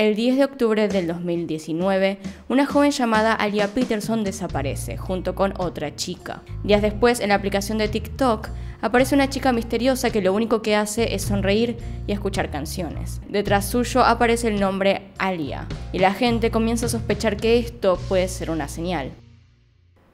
El 10 de octubre del 2019, una joven llamada Alia Peterson desaparece, junto con otra chica. Días después, en la aplicación de TikTok, aparece una chica misteriosa que lo único que hace es sonreír y escuchar canciones. Detrás suyo aparece el nombre Alia, y la gente comienza a sospechar que esto puede ser una señal.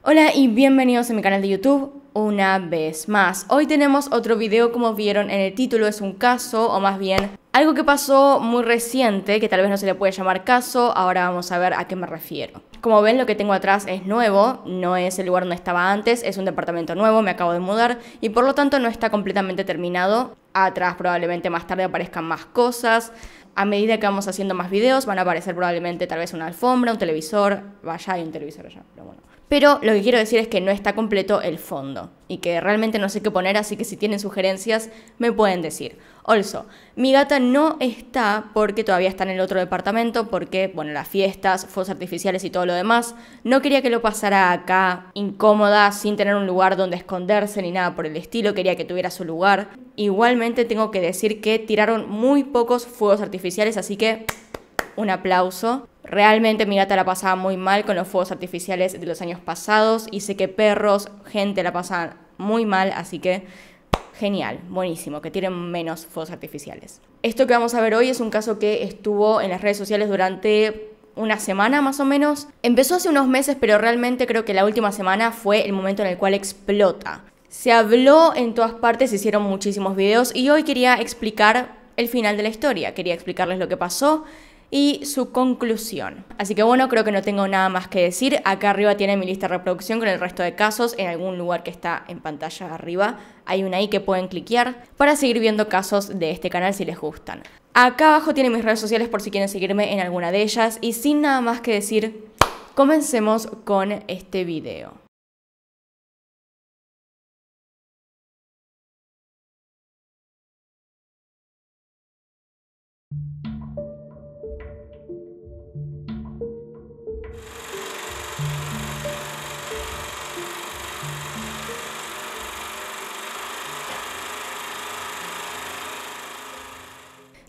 Hola y bienvenidos a mi canal de YouTube una vez más. Hoy tenemos otro video como vieron en el título, es un caso o más bien algo que pasó muy reciente, que tal vez no se le puede llamar caso, ahora vamos a ver a qué me refiero. Como ven, lo que tengo atrás es nuevo, no es el lugar donde estaba antes, es un departamento nuevo, me acabo de mudar y por lo tanto no está completamente terminado. Atrás probablemente más tarde aparezcan más cosas. A medida que vamos haciendo más videos van a aparecer probablemente tal vez una alfombra, un televisor, vaya, hay un televisor allá, pero bueno. Pero lo que quiero decir es que no está completo el fondo y que realmente no sé qué poner, así que si tienen sugerencias me pueden decir. Also, mi gata no está porque todavía está en el otro departamento, porque, bueno, las fiestas, fuegos artificiales y todo lo demás, no quería que lo pasara acá incómoda, sin tener un lugar donde esconderse ni nada por el estilo, quería que tuviera su lugar. Igualmente tengo que decir que tiraron muy pocos fuegos artificiales, así que un aplauso. Realmente mi gata la pasaba muy mal con los fuegos artificiales de los años pasados y sé que perros, gente la pasan muy mal, así que genial, buenísimo, que tienen menos fuegos artificiales. Esto que vamos a ver hoy es un caso que estuvo en las redes sociales durante una semana más o menos. Empezó hace unos meses, pero realmente creo que la última semana fue el momento en el cual explota. Se habló en todas partes, se hicieron muchísimos videos y hoy quería explicar el final de la historia. Quería explicarles lo que pasó, y su conclusión. Así que bueno, creo que no tengo nada más que decir. Acá arriba tiene mi lista de reproducción con el resto de casos en algún lugar que está en pantalla arriba. Hay una ahí que pueden cliquear para seguir viendo casos de este canal si les gustan. Acá abajo tienen mis redes sociales por si quieren seguirme en alguna de ellas. Y sin nada más que decir, comencemos con este video.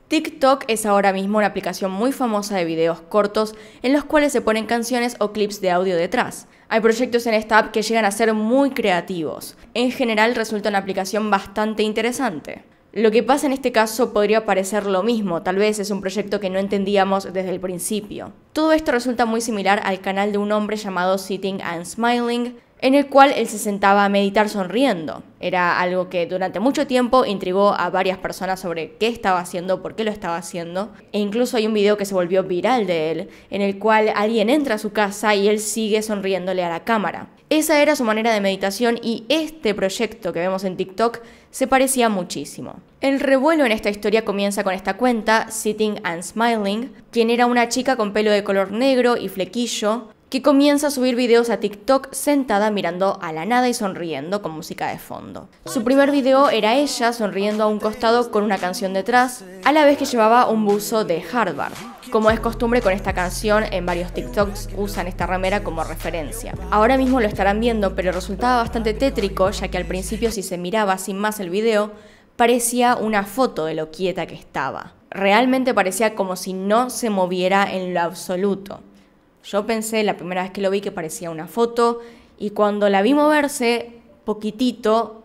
TikTok es ahora mismo una aplicación muy famosa de videos cortos en los cuales se ponen canciones o clips de audio detrás. Hay proyectos en esta app que llegan a ser muy creativos. En general resulta una aplicación bastante interesante. Lo que pasa en este caso podría parecer lo mismo, tal vez es un proyecto que no entendíamos desde el principio. Todo esto resulta muy similar al canal de un hombre llamado Sitting and Smiling, en el cual él se sentaba a meditar sonriendo. Era algo que durante mucho tiempo intrigó a varias personas sobre qué estaba haciendo, por qué lo estaba haciendo, e incluso hay un video que se volvió viral de él, en el cual alguien entra a su casa y él sigue sonriéndole a la cámara. Esa era su manera de meditación y este proyecto que vemos en TikTok se parecía muchísimo. El revuelo en esta historia comienza con esta cuenta, Sitting and Smiling, quien era una chica con pelo de color negro y flequillo, que comienza a subir videos a TikTok sentada mirando a la nada y sonriendo con música de fondo. Su primer video era ella sonriendo a un costado con una canción detrás, a la vez que llevaba un buzo de Harvard. Como es costumbre con esta canción, en varios TikToks usan esta ramera como referencia. Ahora mismo lo estarán viendo, pero resultaba bastante tétrico, ya que al principio si se miraba sin más el video, parecía una foto de lo quieta que estaba. Realmente parecía como si no se moviera en lo absoluto. Yo pensé la primera vez que lo vi que parecía una foto y cuando la vi moverse poquitito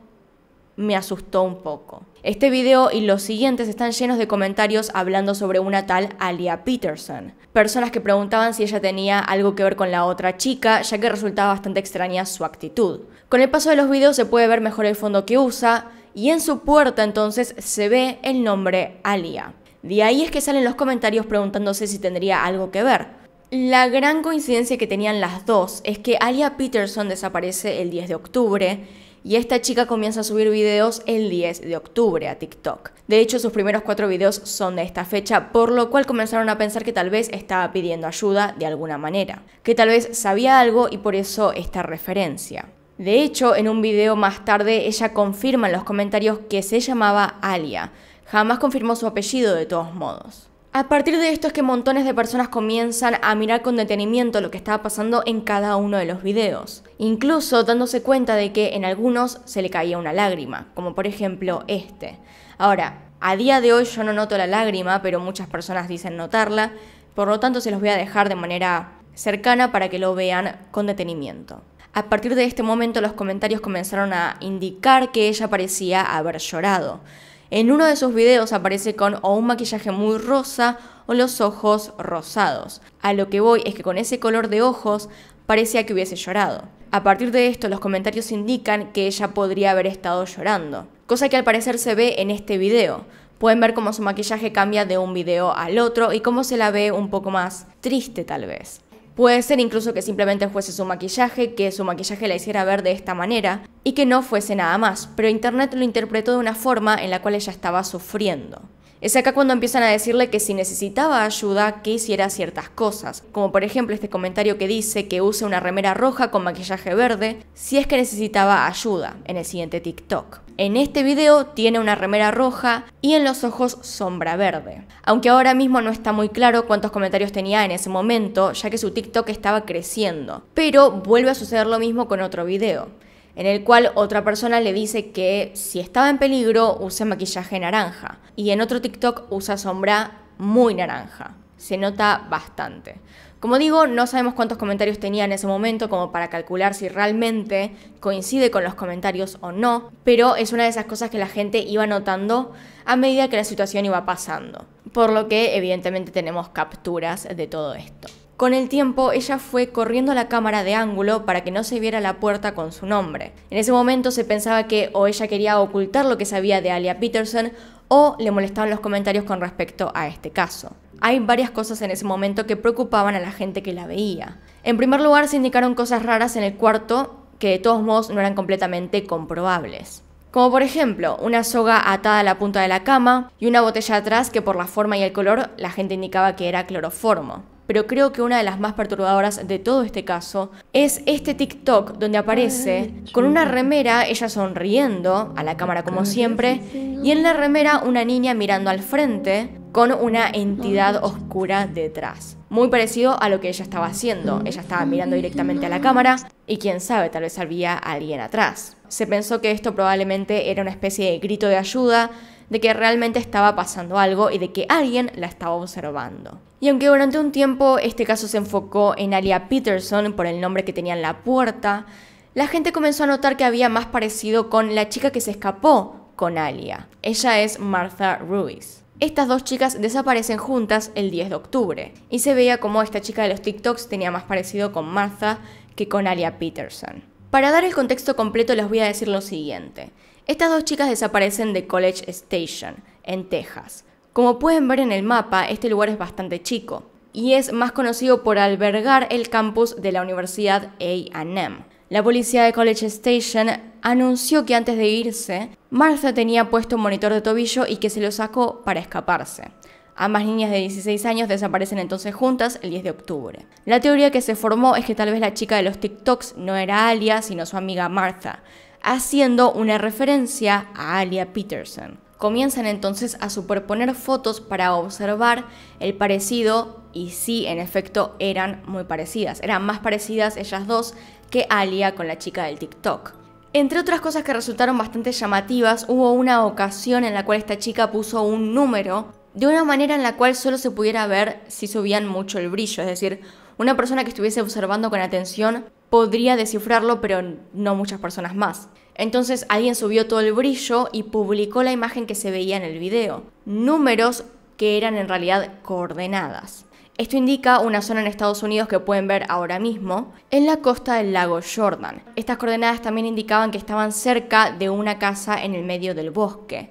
me asustó un poco. Este video y los siguientes están llenos de comentarios hablando sobre una tal Alia Peterson. Personas que preguntaban si ella tenía algo que ver con la otra chica, ya que resultaba bastante extraña su actitud. Con el paso de los videos se puede ver mejor el fondo que usa y en su puerta entonces se ve el nombre Alia. De ahí es que salen los comentarios preguntándose si tendría algo que ver. La gran coincidencia que tenían las dos es que Alia Peterson desaparece el 10 de octubre y esta chica comienza a subir videos el 10 de octubre a TikTok. De hecho, sus primeros cuatro videos son de esta fecha, por lo cual comenzaron a pensar que tal vez estaba pidiendo ayuda de alguna manera, que tal vez sabía algo y por eso esta referencia. De hecho, en un video más tarde ella confirma en los comentarios que se llamaba Alia. Jamás confirmó su apellido de todos modos. A partir de esto es que montones de personas comienzan a mirar con detenimiento lo que estaba pasando en cada uno de los videos, incluso dándose cuenta de que en algunos se le caía una lágrima, como por ejemplo este. Ahora, a día de hoy yo no noto la lágrima, pero muchas personas dicen notarla, por lo tanto se los voy a dejar de manera cercana para que lo vean con detenimiento. A partir de este momento los comentarios comenzaron a indicar que ella parecía haber llorado. En uno de sus videos aparece con o un maquillaje muy rosa o los ojos rosados. A lo que voy es que con ese color de ojos parecía que hubiese llorado. A partir de esto, los comentarios indican que ella podría haber estado llorando, cosa que al parecer se ve en este video. Pueden ver cómo su maquillaje cambia de un video al otro y cómo se la ve un poco más triste tal vez. Puede ser incluso que simplemente fuese su maquillaje, que su maquillaje la hiciera ver de esta manera y que no fuese nada más, pero Internet lo interpretó de una forma en la cual ella estaba sufriendo. Es acá cuando empiezan a decirle que si necesitaba ayuda, que hiciera ciertas cosas, como por ejemplo este comentario que dice que use una remera roja con maquillaje verde si es que necesitaba ayuda en el siguiente TikTok. En este video tiene una remera roja y en los ojos sombra verde. Aunque ahora mismo no está muy claro cuántos comentarios tenía en ese momento, ya que su TikTok estaba creciendo. Pero vuelve a suceder lo mismo con otro video en el cual otra persona le dice que si estaba en peligro use maquillaje naranja y en otro TikTok usa sombra muy naranja. Se nota bastante. Como digo, no sabemos cuántos comentarios tenía en ese momento como para calcular si realmente coincide con los comentarios o no, pero es una de esas cosas que la gente iba notando a medida que la situación iba pasando, por lo que evidentemente tenemos capturas de todo esto. Con el tiempo, ella fue corriendo a la cámara de ángulo para que no se viera la puerta con su nombre. En ese momento se pensaba que o ella quería ocultar lo que sabía de Alia Peterson o le molestaban los comentarios con respecto a este caso. Hay varias cosas en ese momento que preocupaban a la gente que la veía. En primer lugar, se indicaron cosas raras en el cuarto que de todos modos no eran completamente comprobables. Como por ejemplo, una soga atada a la punta de la cama y una botella atrás que por la forma y el color la gente indicaba que era cloroformo pero creo que una de las más perturbadoras de todo este caso es este TikTok donde aparece con una remera ella sonriendo a la cámara como siempre y en la remera una niña mirando al frente con una entidad oscura detrás muy parecido a lo que ella estaba haciendo. Ella estaba mirando directamente a la cámara y quién sabe, tal vez había alguien atrás. Se pensó que esto probablemente era una especie de grito de ayuda, de que realmente estaba pasando algo y de que alguien la estaba observando. Y aunque durante un tiempo este caso se enfocó en Alia Peterson por el nombre que tenía en la puerta, la gente comenzó a notar que había más parecido con la chica que se escapó con Alia. Ella es Martha Ruiz estas dos chicas desaparecen juntas el 10 de octubre. Y se veía como esta chica de los TikToks tenía más parecido con Martha que con Alia Peterson. Para dar el contexto completo les voy a decir lo siguiente. Estas dos chicas desaparecen de College Station, en Texas. Como pueden ver en el mapa, este lugar es bastante chico y es más conocido por albergar el campus de la Universidad AM. La policía de College Station anunció que antes de irse, Martha tenía puesto un monitor de tobillo y que se lo sacó para escaparse. Ambas niñas de 16 años desaparecen entonces juntas el 10 de octubre. La teoría que se formó es que tal vez la chica de los TikToks no era Alia, sino su amiga Martha, haciendo una referencia a Alia Peterson. Comienzan entonces a superponer fotos para observar el parecido y sí, en efecto, eran muy parecidas. Eran más parecidas ellas dos que Alia con la chica del TikTok. Entre otras cosas que resultaron bastante llamativas, hubo una ocasión en la cual esta chica puso un número de una manera en la cual solo se pudiera ver si subían mucho el brillo, es decir, una persona que estuviese observando con atención podría descifrarlo, pero no muchas personas más. Entonces alguien subió todo el brillo y publicó la imagen que se veía en el video, números que eran en realidad coordenadas. Esto indica una zona en Estados Unidos que pueden ver ahora mismo, en la costa del lago Jordan. Estas coordenadas también indicaban que estaban cerca de una casa en el medio del bosque.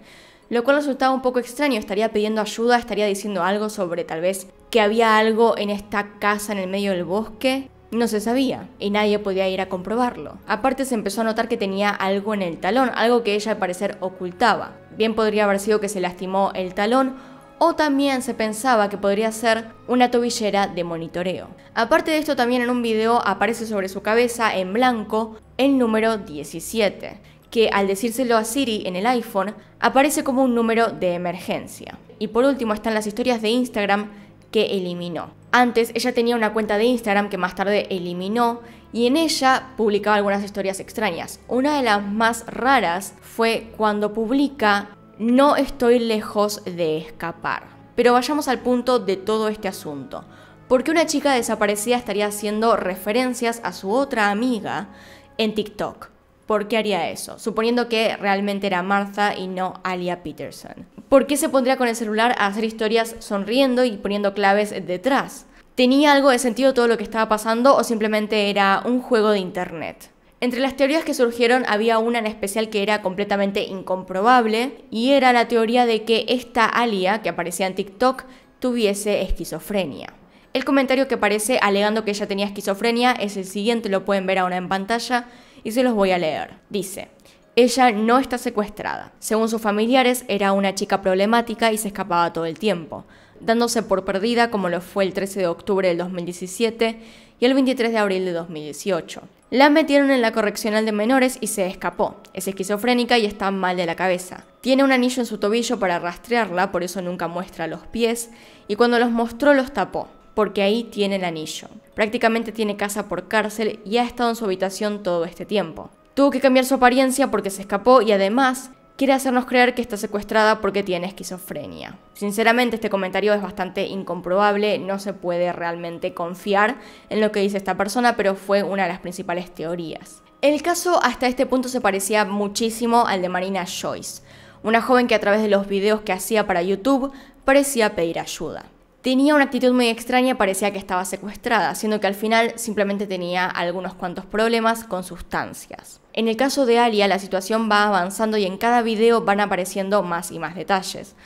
Lo cual resultaba un poco extraño, estaría pidiendo ayuda, estaría diciendo algo sobre tal vez que había algo en esta casa en el medio del bosque. No se sabía y nadie podía ir a comprobarlo. Aparte se empezó a notar que tenía algo en el talón, algo que ella al parecer ocultaba. Bien podría haber sido que se lastimó el talón o también se pensaba que podría ser una tobillera de monitoreo. Aparte de esto, también en un video aparece sobre su cabeza en blanco el número 17, que al decírselo a Siri en el iPhone aparece como un número de emergencia. Y por último están las historias de Instagram que eliminó. Antes ella tenía una cuenta de Instagram que más tarde eliminó y en ella publicaba algunas historias extrañas. Una de las más raras fue cuando publica no estoy lejos de escapar. Pero vayamos al punto de todo este asunto. ¿Por qué una chica desaparecida estaría haciendo referencias a su otra amiga en TikTok? ¿Por qué haría eso? Suponiendo que realmente era Martha y no Alia Peterson. ¿Por qué se pondría con el celular a hacer historias sonriendo y poniendo claves detrás? ¿Tenía algo de sentido todo lo que estaba pasando o simplemente era un juego de internet? Entre las teorías que surgieron había una en especial que era completamente incomprobable y era la teoría de que esta Alia que aparecía en TikTok tuviese esquizofrenia. El comentario que aparece alegando que ella tenía esquizofrenia es el siguiente, lo pueden ver ahora en pantalla y se los voy a leer. Dice, ella no está secuestrada. Según sus familiares, era una chica problemática y se escapaba todo el tiempo, dándose por perdida como lo fue el 13 de octubre del 2017 y el 23 de abril de 2018. La metieron en la correccional de menores y se escapó. Es esquizofrénica y está mal de la cabeza. Tiene un anillo en su tobillo para rastrearla, por eso nunca muestra los pies, y cuando los mostró los tapó, porque ahí tiene el anillo. Prácticamente tiene casa por cárcel y ha estado en su habitación todo este tiempo. Tuvo que cambiar su apariencia porque se escapó y además quiere hacernos creer que está secuestrada porque tiene esquizofrenia. Sinceramente este comentario es bastante incomprobable, no se puede realmente confiar en lo que dice esta persona, pero fue una de las principales teorías. El caso hasta este punto se parecía muchísimo al de Marina Joyce, una joven que a través de los videos que hacía para YouTube parecía pedir ayuda. Tenía una actitud muy extraña, parecía que estaba secuestrada, siendo que al final simplemente tenía algunos cuantos problemas con sustancias. En el caso de Alia, la situación va avanzando y en cada video van apareciendo más y más detalles.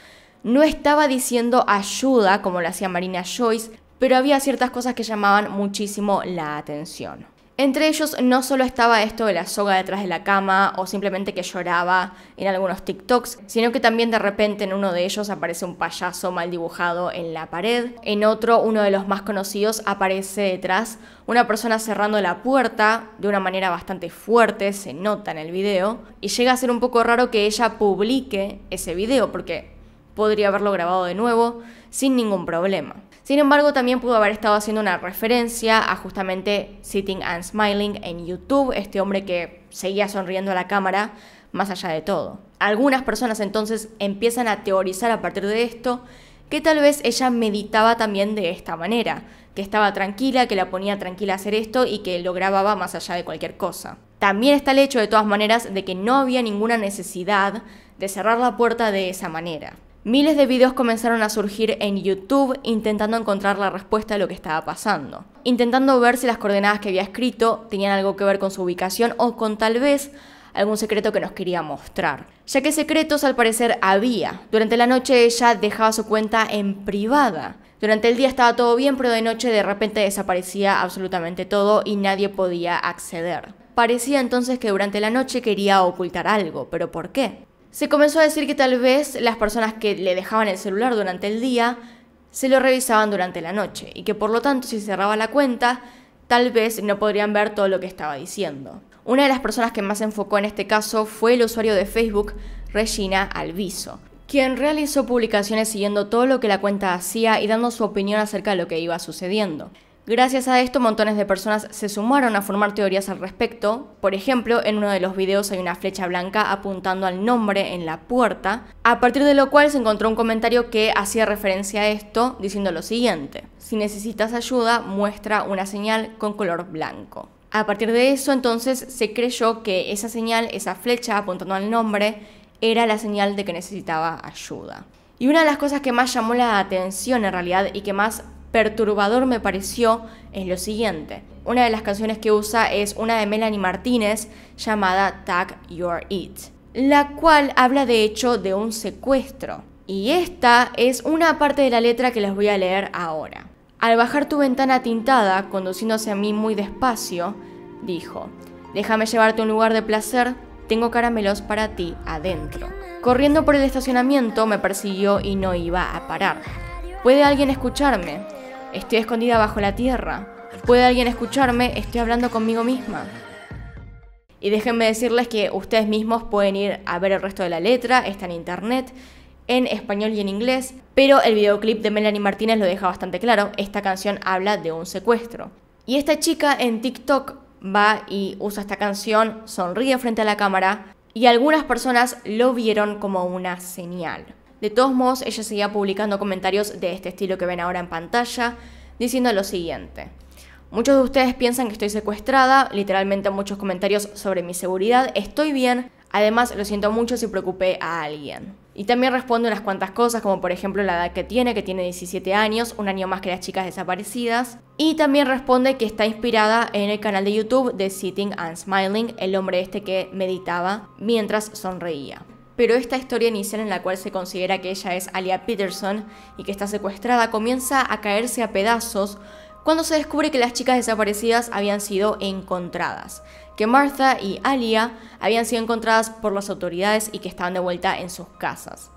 No estaba diciendo ayuda como lo hacía Marina Joyce, pero había ciertas cosas que llamaban muchísimo la atención. Entre ellos no solo estaba esto de la soga detrás de la cama o simplemente que lloraba en algunos TikToks, sino que también de repente en uno de ellos aparece un payaso mal dibujado en la pared, en otro, uno de los más conocidos, aparece detrás una persona cerrando la puerta de una manera bastante fuerte, se nota en el video, y llega a ser un poco raro que ella publique ese video porque podría haberlo grabado de nuevo sin ningún problema. Sin embargo, también pudo haber estado haciendo una referencia a justamente Sitting and Smiling en YouTube, este hombre que seguía sonriendo a la cámara más allá de todo. Algunas personas entonces empiezan a teorizar a partir de esto que tal vez ella meditaba también de esta manera, que estaba tranquila, que la ponía tranquila a hacer esto y que lo grababa más allá de cualquier cosa. También está el hecho de todas maneras de que no había ninguna necesidad de cerrar la puerta de esa manera. Miles de videos comenzaron a surgir en YouTube intentando encontrar la respuesta a lo que estaba pasando, intentando ver si las coordenadas que había escrito tenían algo que ver con su ubicación o con tal vez algún secreto que nos quería mostrar. Ya que secretos al parecer había. Durante la noche ella dejaba su cuenta en privada. Durante el día estaba todo bien, pero de noche de repente desaparecía absolutamente todo y nadie podía acceder. Parecía entonces que durante la noche quería ocultar algo, pero ¿por qué? Se comenzó a decir que tal vez las personas que le dejaban el celular durante el día se lo revisaban durante la noche y que por lo tanto si cerraba la cuenta tal vez no podrían ver todo lo que estaba diciendo. Una de las personas que más se enfocó en este caso fue el usuario de Facebook Regina Alviso, quien realizó publicaciones siguiendo todo lo que la cuenta hacía y dando su opinión acerca de lo que iba sucediendo. Gracias a esto, montones de personas se sumaron a formar teorías al respecto. Por ejemplo, en uno de los videos hay una flecha blanca apuntando al nombre en la puerta, a partir de lo cual se encontró un comentario que hacía referencia a esto diciendo lo siguiente. Si necesitas ayuda, muestra una señal con color blanco. A partir de eso, entonces, se creyó que esa señal, esa flecha apuntando al nombre, era la señal de que necesitaba ayuda. Y una de las cosas que más llamó la atención en realidad y que más perturbador me pareció es lo siguiente. Una de las canciones que usa es una de Melanie Martínez llamada Tag Your It, la cual habla de hecho de un secuestro. Y esta es una parte de la letra que les voy a leer ahora. Al bajar tu ventana tintada, conduciéndose a mí muy despacio, dijo, déjame llevarte a un lugar de placer, tengo caramelos para ti adentro. Corriendo por el estacionamiento me persiguió y no iba a parar. ¿Puede alguien escucharme? Estoy escondida bajo la tierra. ¿Puede alguien escucharme? Estoy hablando conmigo misma. Y déjenme decirles que ustedes mismos pueden ir a ver el resto de la letra, está en internet, en español y en inglés, pero el videoclip de Melanie Martínez lo deja bastante claro, esta canción habla de un secuestro. Y esta chica en TikTok va y usa esta canción, sonríe frente a la cámara, y algunas personas lo vieron como una señal. De todos modos, ella seguía publicando comentarios de este estilo que ven ahora en pantalla, diciendo lo siguiente. Muchos de ustedes piensan que estoy secuestrada, literalmente muchos comentarios sobre mi seguridad, estoy bien, además lo siento mucho si preocupé a alguien. Y también responde unas cuantas cosas, como por ejemplo la edad que tiene, que tiene 17 años, un año más que las chicas desaparecidas. Y también responde que está inspirada en el canal de YouTube de Sitting and Smiling, el hombre este que meditaba mientras sonreía pero esta historia inicial en la cual se considera que ella es Alia Peterson y que está secuestrada comienza a caerse a pedazos cuando se descubre que las chicas desaparecidas habían sido encontradas, que Martha y Alia habían sido encontradas por las autoridades y que estaban de vuelta en sus casas.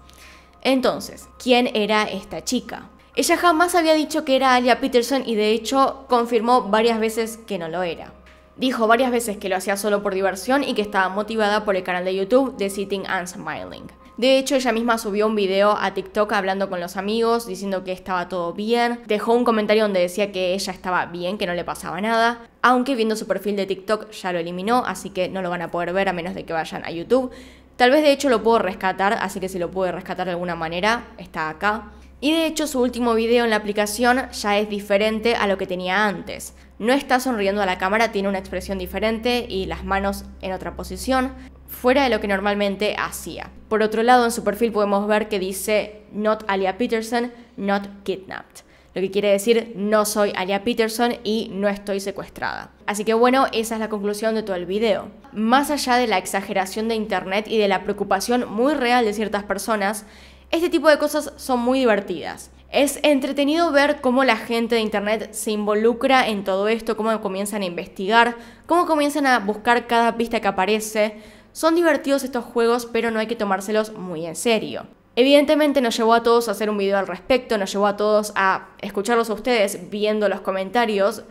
Entonces, ¿quién era esta chica? Ella jamás había dicho que era Alia Peterson y de hecho confirmó varias veces que no lo era. Dijo varias veces que lo hacía solo por diversión y que estaba motivada por el canal de YouTube de Sitting and Smiling. De hecho, ella misma subió un video a TikTok hablando con los amigos, diciendo que estaba todo bien. Dejó un comentario donde decía que ella estaba bien, que no le pasaba nada. Aunque viendo su perfil de TikTok ya lo eliminó, así que no lo van a poder ver a menos de que vayan a YouTube. Tal vez de hecho lo puedo rescatar, así que si lo puede rescatar de alguna manera, está acá. Y de hecho su último video en la aplicación ya es diferente a lo que tenía antes. No está sonriendo a la cámara, tiene una expresión diferente y las manos en otra posición, fuera de lo que normalmente hacía. Por otro lado, en su perfil podemos ver que dice Not Alia Peterson, Not Kidnapped. Lo que quiere decir no soy Alia Peterson y no estoy secuestrada. Así que bueno, esa es la conclusión de todo el video. Más allá de la exageración de Internet y de la preocupación muy real de ciertas personas, este tipo de cosas son muy divertidas. Es entretenido ver cómo la gente de Internet se involucra en todo esto, cómo comienzan a investigar, cómo comienzan a buscar cada pista que aparece. Son divertidos estos juegos, pero no hay que tomárselos muy en serio. Evidentemente nos llevó a todos a hacer un video al respecto, nos llevó a todos a escucharlos a ustedes viendo los comentarios,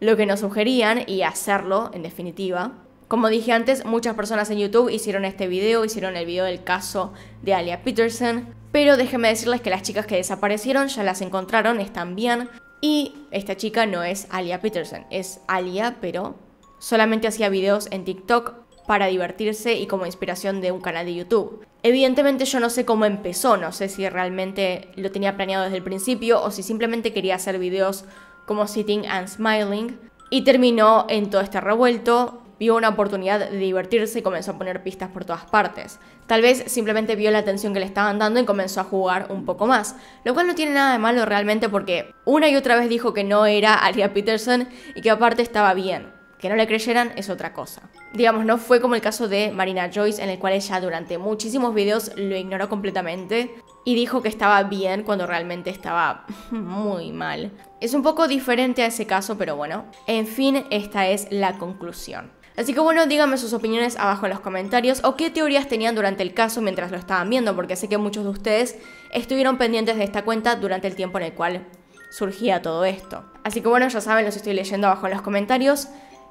lo que nos sugerían y hacerlo, en definitiva. Como dije antes, muchas personas en YouTube hicieron este video, hicieron el video del caso de Alia Peterson. Pero déjenme decirles que las chicas que desaparecieron ya las encontraron, están bien. Y esta chica no es Alia Peterson, es Alia, pero solamente hacía videos en TikTok para divertirse y como inspiración de un canal de YouTube. Evidentemente yo no sé cómo empezó, no sé si realmente lo tenía planeado desde el principio o si simplemente quería hacer videos como Sitting and Smiling y terminó en todo este revuelto Vio una oportunidad de divertirse y comenzó a poner pistas por todas partes. Tal vez simplemente vio la atención que le estaban dando y comenzó a jugar un poco más. Lo cual no tiene nada de malo realmente porque una y otra vez dijo que no era Aria Peterson y que aparte estaba bien. Que no le creyeran es otra cosa. Digamos, no fue como el caso de Marina Joyce en el cual ella durante muchísimos videos lo ignoró completamente y dijo que estaba bien cuando realmente estaba muy mal. Es un poco diferente a ese caso, pero bueno. En fin, esta es la conclusión. Así que bueno, díganme sus opiniones abajo en los comentarios o qué teorías tenían durante el caso mientras lo estaban viendo, porque sé que muchos de ustedes estuvieron pendientes de esta cuenta durante el tiempo en el cual surgía todo esto. Así que bueno, ya saben, los estoy leyendo abajo en los comentarios.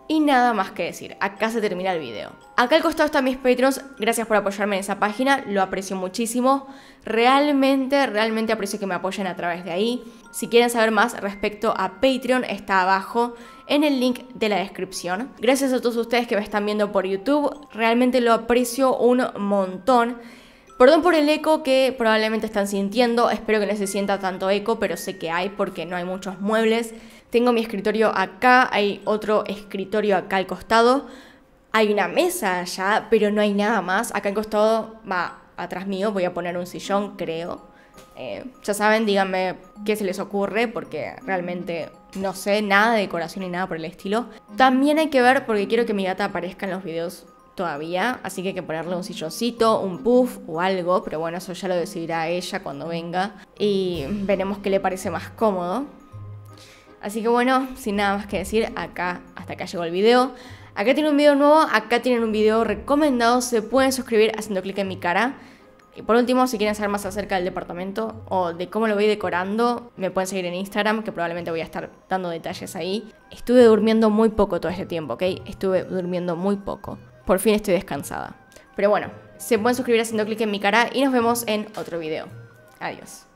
Y nada más que decir, acá se termina el video. Acá al costado están mis Patreons, gracias por apoyarme en esa página, lo aprecio muchísimo. Realmente, realmente aprecio que me apoyen a través de ahí. Si quieren saber más respecto a Patreon, está abajo en el link de la descripción. Gracias a todos ustedes que me están viendo por YouTube, realmente lo aprecio un montón. Perdón por el eco que probablemente están sintiendo, espero que no se sienta tanto eco, pero sé que hay porque no hay muchos muebles. Tengo mi escritorio acá, hay otro escritorio acá al costado, hay una mesa allá, pero no hay nada más. Acá al costado, va, atrás mío, voy a poner un sillón, creo. Eh, ya saben, díganme qué se les ocurre, porque realmente no sé nada de decoración ni nada por el estilo. También hay que ver, porque quiero que mi gata aparezca en los videos todavía, así que hay que ponerle un silloncito, un puff o algo, pero bueno, eso ya lo decidirá ella cuando venga y veremos qué le parece más cómodo. Así que bueno, sin nada más que decir, acá, hasta acá llegó el video. Acá tienen un video nuevo, acá tienen un video recomendado, se pueden suscribir haciendo clic en mi cara. Y por último, si quieren saber más acerca del departamento o de cómo lo voy decorando, me pueden seguir en Instagram, que probablemente voy a estar dando detalles ahí. Estuve durmiendo muy poco todo este tiempo, ¿ok? Estuve durmiendo muy poco. Por fin estoy descansada. Pero bueno, se pueden suscribir haciendo clic en mi cara y nos vemos en otro video. Adiós.